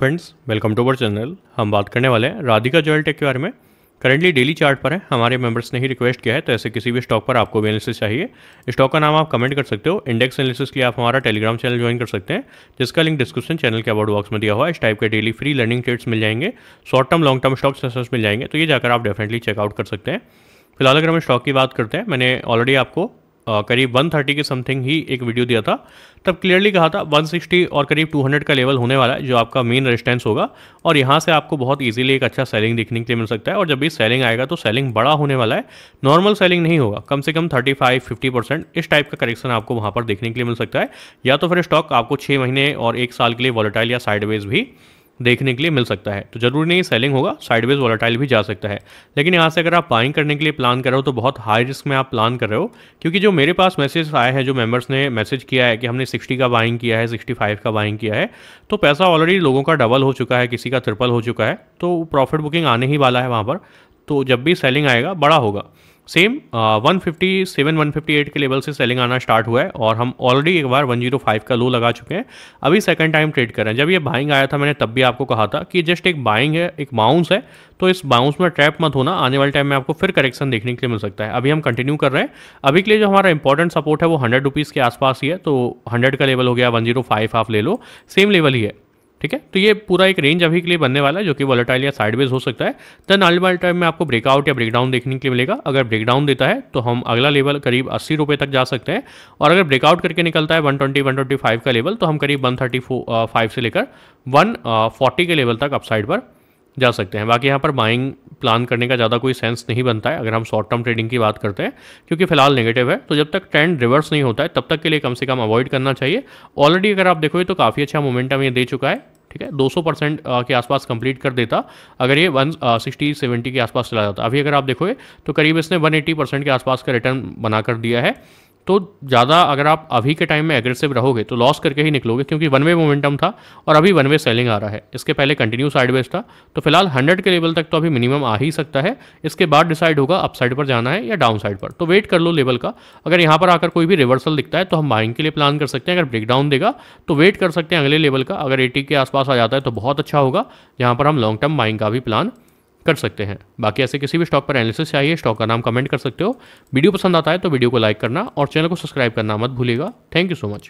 friends welcome to our channel हम बात करने वाले हैं राधिका जोयल टेक के बारे में करेंटली डेली चार्ट पर है हमारे मेंबर्स ने ही रिक्वेस्ट किया है तो ऐसे किसी भी स्टॉक पर आपको भी एनालिसिस चाहिए स्टॉक का नाम आप कमेंट कर सकते हो इंडेक्स एनालिसिस के लिए आप हमारा टेलीग्राम चैनल ज्वाइन कर सकते हैं जिसका लिंक डिस्क्रिप्शन चैनल के अबाउट बॉक्स में दिया हुआ है इस टाइप के डेली फ्री लर्निंग ट्रेड्स मिल जाएंगे short term long term stock sessions मिल जाएंगे तो ये जाकर आप डेफिनेटली चेकआउट कर सकते हैं फिलहाल अगर हम स्टॉक की बात करते हैं मैंने ऑलरेडी आपको करीब 130 के समथिंग ही एक वीडियो दिया था तब क्लियरली कहा था 160 और करीब 200 का लेवल होने वाला है जो आपका मेन रेजिस्टेंस होगा और यहाँ से आपको बहुत इजीली एक अच्छा सेलिंग देखने के लिए मिल सकता है और जब भी सेलिंग आएगा तो सेलिंग बड़ा होने वाला है नॉर्मल सेलिंग नहीं होगा कम से कम 35 50 इस टाइप का करेक्शन आपको वहाँ पर देखने के लिए मिल सकता है या तो फिर स्टॉक आपको छः महीने और एक साल के लिए वॉलेटाइल या साइडवेज भी देखने के लिए मिल सकता है तो जरूरी नहीं सेलिंग होगा साइडवेज वॉलेटाइल भी जा सकता है लेकिन यहाँ से अगर आप बाइंग करने के लिए प्लान कर रहे हो तो बहुत हाई रिस्क में आप प्लान कर रहे हो क्योंकि जो मेरे पास मैसेज आए हैं जो मेंबर्स ने मैसेज किया है कि हमने सिक्सटी का बाइंग किया है सिक्सटी फाइव का बाइंग किया है तो पैसा ऑलरेडी लोगों का डबल हो चुका है किसी का ट्रिपल हो चुका है तो प्रॉफिट बुकिंग आने ही वाला है वहाँ पर तो जब भी सेलिंग आएगा बड़ा होगा same one fifty seven one fifty eight के लेवल से सेलिंग आना स्टार्ट हुआ है और हम ऑलरेडी एक बार वन जीरो फाइव का लो लगा चुके हैं अभी सेकंड टाइम ट्रेड कर रहे हैं जब ये बाइंग आया था मैंने तब भी आपको कहा था कि जस्ट एक बाइंग है एक बाउंस है तो इस बाउंस में ट्रैप मत होना आने वाले टाइम में आपको फिर करेक्शन देखने के लिए मिल सकता है अभी हम कंटिन्यू कर रहे हैं अभी के लिए जो हमारा इंपॉर्टेंट सपोर्ट है वो हंड्रेड रुपीज़ के आसपास ही है तो हंड्रेड का लेवल हो गया वन जीरो फाइव आप ले लो सेम लेवल ही है ठीक है तो ये पूरा एक रेंज अभी के लिए बनने वाला है जो कि वॉलेटाइल या साइडवेज हो सकता है देन आने वाले टाइम में आपको ब्रेकआउट या ब्रेकडाउन देखने के लिए मिलेगा अगर ब्रेकडाउन देता है तो हम अगला लेवल करीब अस्सी रुपये तक जा सकते हैं और अगर ब्रेकआउट करके निकलता है one twenty one twenty five का लेवल तो हम करीब वन थर्टी फाइव से लेकर वन फोर्टी uh, के लेवल तक अपसाइड पर जा सकते हैं बाकी यहाँ पर बाइंग प्लान करने का ज़्यादा कोई सेंस नहीं बनता है अगर हम शॉर्ट टर्म ट्रेडिंग की बात करते हैं क्योंकि फिलहाल नेगेटिव है तो जब तक ट्रेंड रिवर्स नहीं होता है तब तक के लिए कम से कम अवॉइड करना चाहिए ऑलरेडी अगर आप देखोगे तो काफ़ी अच्छा मोमेंटम ये दे चुका है ठीक है 200 परसेंट के आसपास कंप्लीट कर देता अगर ये 160 70 के आसपास चला जाता अभी अगर आप देखोगे तो करीब इसने 180 परसेंट के आसपास का रिटर्न बना कर दिया है तो ज़्यादा अगर आप अभी के टाइम में एग्रेसिव रहोगे तो लॉस करके ही निकलोगे क्योंकि वन वे मोमेंटम था और अभी वन वे सेलिंग आ रहा है इसके पहले कंटिन्यू साइडवेज था तो फिलहाल हंड्रेड के लेवल तक तो अभी मिनिमम आ ही सकता है इसके बाद डिसाइड होगा अप साइड पर जाना है या डाउन साइड पर तो वेट कर लो लेवल का अगर यहाँ पर आकर कोई भी रिवर्सल दिखता है तो हम बाइंग के लिए प्लान कर सकते हैं अगर ब्रेकडाउन देगा तो वेट कर सकते हैं अगले लेवल का अगर एटी के आसपास आ जाता है तो बहुत अच्छा होगा यहाँ पर हम लॉन्ग टर्म बाइंग का भी प्लान कर सकते हैं बाकी ऐसे किसी भी स्टॉक पर एनालिसिस चाहिए स्टॉक का नाम कमेंट कर सकते हो वीडियो पसंद आता है तो वीडियो को लाइक करना और चैनल को सब्सक्राइब करना मत भूलिएगा थैंक यू सो मच